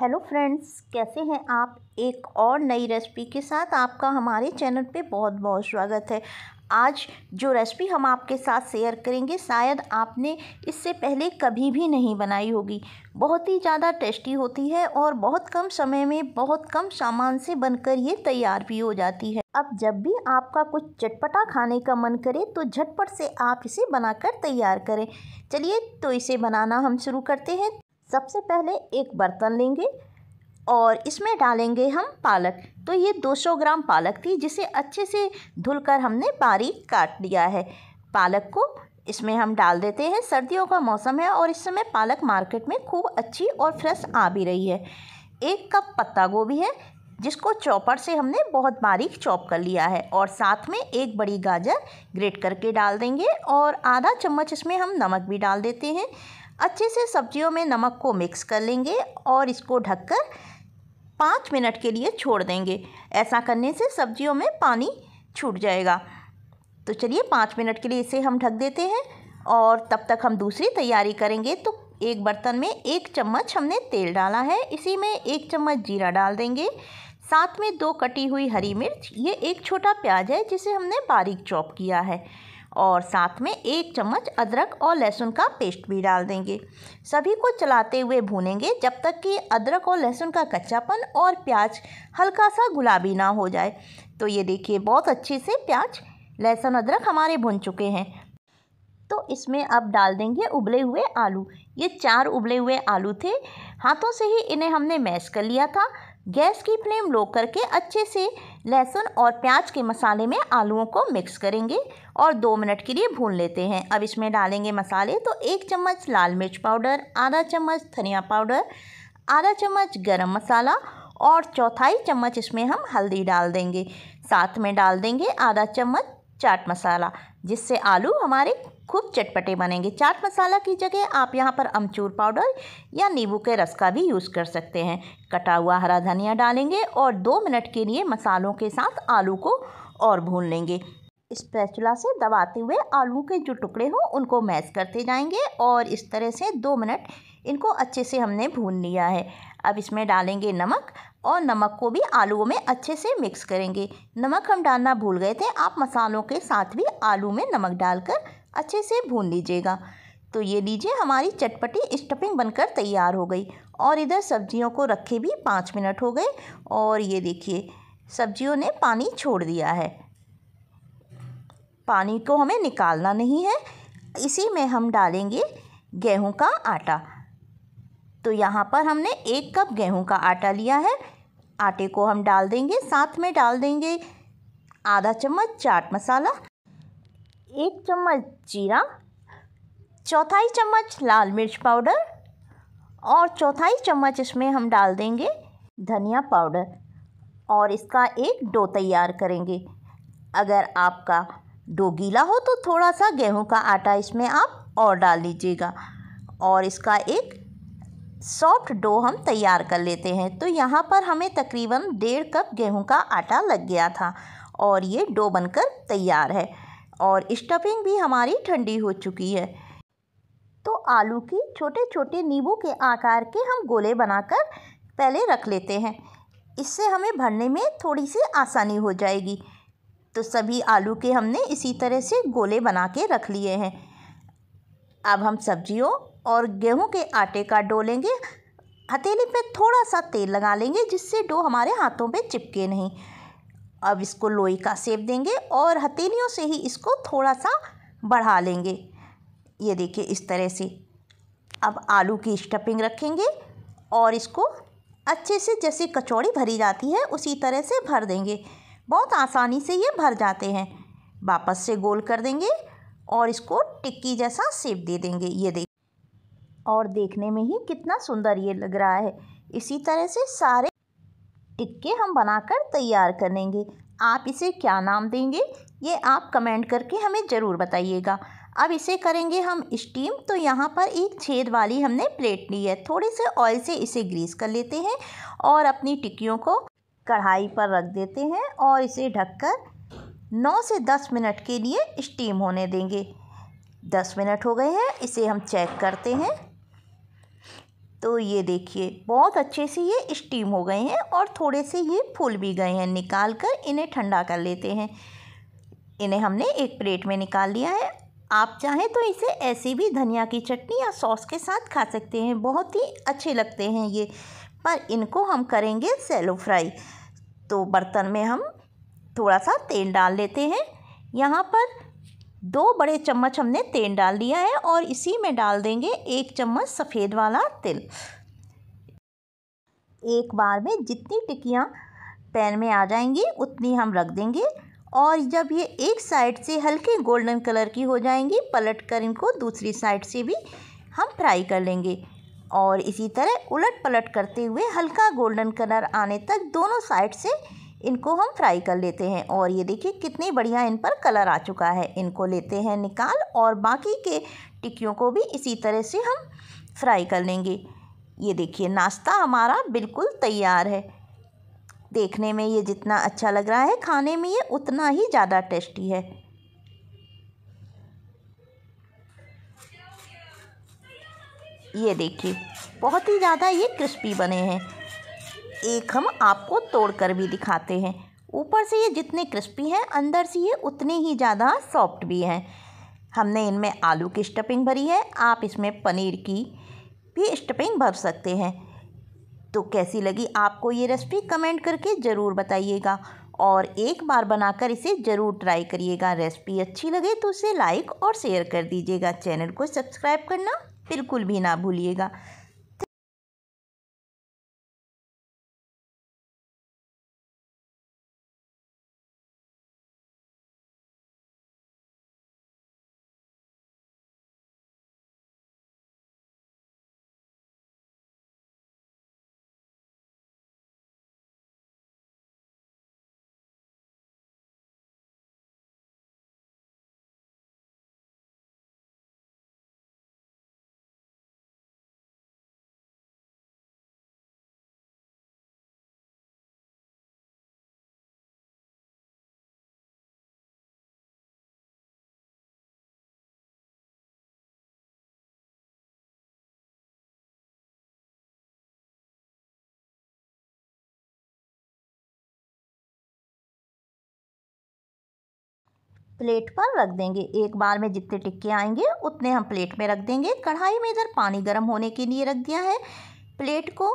hello friends कैसे हैं आप एक और नई रेसिपी के साथ आपका हमारे चैनल पे बहुत बहुत स्वागत है आज जो रेसिपी हम आपके साथ शेयर करेंगे शायद आपने इससे पहले कभी भी नहीं बनाई होगी बहुत ही ज़्यादा टेस्टी होती है और बहुत कम समय में बहुत कम सामान से बनकर ये तैयार भी हो जाती है अब जब भी आपका कुछ चटपटा खाने का मन करे तो झटपट से आप इसे बनाकर तैयार करें चलिए तो इसे बनाना हम शुरू करते हैं सबसे पहले एक बर्तन लेंगे और इसमें डालेंगे हम पालक तो ये 200 ग्राम पालक थी जिसे अच्छे से धुलकर हमने बारीक काट लिया है पालक को इसमें हम डाल देते हैं सर्दियों का मौसम है और इस समय पालक मार्केट में खूब अच्छी और फ्रेश आ भी रही है एक कप पत्ता गोभी है जिसको चॉपर से हमने बहुत बारीक चॉप कर लिया है और साथ में एक बड़ी गाजर ग्रेट करके डाल देंगे और आधा चम्मच इसमें हम नमक भी डाल देते हैं अच्छे से सब्जियों में नमक को मिक्स कर लेंगे और इसको ढककर पाँच मिनट के लिए छोड़ देंगे ऐसा करने से सब्जियों में पानी छूट जाएगा तो चलिए पाँच मिनट के लिए इसे हम ढक देते हैं और तब तक हम दूसरी तैयारी करेंगे तो एक बर्तन में एक चम्मच हमने तेल डाला है इसी में एक चम्मच जीरा डाल देंगे साथ में दो कटी हुई हरी मिर्च ये एक छोटा प्याज है जिसे हमने बारीक चॉप किया है और साथ में एक चम्मच अदरक और लहसुन का पेस्ट भी डाल देंगे सभी को चलाते हुए भूनेंगे जब तक कि अदरक और लहसुन का कच्चापन और प्याज हल्का सा गुलाबी ना हो जाए तो ये देखिए बहुत अच्छे से प्याज लहसुन अदरक हमारे भुन चुके हैं तो इसमें अब डाल देंगे उबले हुए आलू ये चार उबले हुए आलू थे हाथों से ही इन्हें हमने मैश कर लिया था गैस की फ्लेम लो करके अच्छे से लहसुन और प्याज के मसाले में आलूओं को मिक्स करेंगे और दो मिनट के लिए भून लेते हैं अब इसमें डालेंगे मसाले तो एक चम्मच लाल मिर्च पाउडर आधा चम्मच धनिया पाउडर आधा चम्मच गरम मसाला और चौथाई चम्मच इसमें हम हल्दी डाल देंगे साथ में डाल देंगे आधा चम्मच चाट मसाला जिससे आलू हमारे खूब चटपटे बनेंगे चाट मसाला की जगह आप यहाँ पर अमचूर पाउडर या नींबू के रस का भी यूज़ कर सकते हैं कटा हुआ हरा धनिया डालेंगे और दो मिनट के लिए मसालों के साथ आलू को और भून लेंगे इस पैचुला से दबाते हुए आलू के जो टुकड़े हों उनको मैश करते जाएंगे और इस तरह से दो मिनट इनको अच्छे से हमने भून लिया है अब इसमें डालेंगे नमक और नमक को भी आलूओं में अच्छे से मिक्स करेंगे नमक हम डालना भूल गए थे आप मसालों के साथ भी आलू में नमक डालकर अच्छे से भून लीजिएगा तो ये लीजिए हमारी चटपटी स्टफिंग बनकर तैयार हो गई और इधर सब्जियों को रखे भी पाँच मिनट हो गए और ये देखिए सब्जियों ने पानी छोड़ दिया है पानी को हमें निकालना नहीं है इसी में हम डालेंगे गेहूं का आटा तो यहाँ पर हमने एक कप गेहूं का आटा लिया है आटे को हम डाल देंगे साथ में डाल देंगे आधा चम्मच चाट मसाला एक चम्मच जीरा चौथाई चम्मच लाल मिर्च पाउडर और चौथाई चम्मच इसमें हम डाल देंगे धनिया पाउडर और इसका एक डो तैयार करेंगे अगर आपका डो गीला हो तो थोड़ा सा गेहूं का आटा इसमें आप और डाल लीजिएगा और इसका एक सॉफ्ट डो हम तैयार कर लेते हैं तो यहाँ पर हमें तकरीबन डेढ़ कप गेहूं का आटा लग गया था और ये डो बनकर तैयार है और स्टफिंग भी हमारी ठंडी हो चुकी है तो आलू की छोटे छोटे नींबू के आकार के हम गोले बनाकर पहले रख लेते हैं इससे हमें भरने में थोड़ी सी आसानी हो जाएगी तो सभी आलू के हमने इसी तरह से गोले बना के रख लिए हैं अब हम सब्जियों और गेहूं के आटे का डो लेंगे हथेली पे थोड़ा सा तेल लगा लेंगे जिससे डो हमारे हाथों पे चिपके नहीं अब इसको लोई का सेप देंगे और हथेलियों से ही इसको थोड़ा सा बढ़ा लेंगे ये देखिए इस तरह से अब आलू की स्टफिंग रखेंगे और इसको अच्छे से जैसे कचौड़ी भरी जाती है उसी तरह से भर देंगे बहुत आसानी से ये भर जाते हैं वापस से गोल कर देंगे और इसको टिक्की जैसा सेप दे देंगे ये देख और देखने में ही कितना सुंदर ये लग रहा है इसी तरह से सारे टिक्के हम बनाकर तैयार करेंगे आप इसे क्या नाम देंगे ये आप कमेंट करके हमें ज़रूर बताइएगा अब इसे करेंगे हम स्टीम तो यहाँ पर एक छेद वाली हमने प्लेट ली है थोड़े से ऑयल से इसे ग्रीस कर लेते हैं और अपनी टिक्कियों को कढ़ाई पर रख देते हैं और इसे ढककर नौ से दस मिनट के लिए स्टीम होने देंगे दस मिनट हो गए हैं इसे हम चेक करते हैं तो ये देखिए बहुत अच्छे से ये स्टीम हो गए हैं और थोड़े से ये फूल भी गए हैं निकाल कर इन्हें ठंडा कर लेते हैं इन्हें हमने एक प्लेट में निकाल लिया है आप चाहें तो इसे ऐसे भी धनिया की चटनी या सॉस के साथ खा सकते हैं बहुत ही अच्छे लगते हैं ये पर इनको हम करेंगे सैलो फ्राई तो बर्तन में हम थोड़ा सा तेल डाल लेते हैं यहाँ पर दो बड़े चम्मच हमने तेल डाल दिया है और इसी में डाल देंगे एक चम्मच सफ़ेद वाला तिल एक बार में जितनी टिकियाँ पैन में आ जाएंगी उतनी हम रख देंगे और जब ये एक साइड से हल्के गोल्डन कलर की हो जाएंगी पलट कर इनको दूसरी साइड से भी हम फ्राई कर लेंगे और इसी तरह उलट पलट करते हुए हल्का गोल्डन कलर आने तक दोनों साइड से इनको हम फ्राई कर लेते हैं और ये देखिए कितनी बढ़िया इन पर कलर आ चुका है इनको लेते हैं निकाल और बाकी के टिक्कियों को भी इसी तरह से हम फ्राई कर लेंगे ये देखिए नाश्ता हमारा बिल्कुल तैयार है देखने में ये जितना अच्छा लग रहा है खाने में ये उतना ही ज़्यादा टेस्टी है ये देखिए बहुत ही ज़्यादा ये क्रिस्पी बने हैं एक हम आपको तोड़ कर भी दिखाते हैं ऊपर से ये जितने क्रिस्पी हैं अंदर से ये उतने ही ज़्यादा सॉफ्ट भी हैं हमने इनमें आलू की स्टफिंग भरी है आप इसमें पनीर की भी स्टफिंग भर सकते हैं तो कैसी लगी आपको ये रेसिपी कमेंट करके ज़रूर बताइएगा और एक बार बनाकर इसे ज़रूर ट्राई करिएगा रेसिपी अच्छी लगे तो उसे लाइक और शेयर कर दीजिएगा चैनल को सब्सक्राइब करना बिल्कुल भी ना भूलिएगा प्लेट पर रख देंगे एक बार में जितने टिक्के आएंगे उतने हम प्लेट में रख देंगे कढ़ाई में इधर पानी गर्म होने के लिए रख दिया है प्लेट को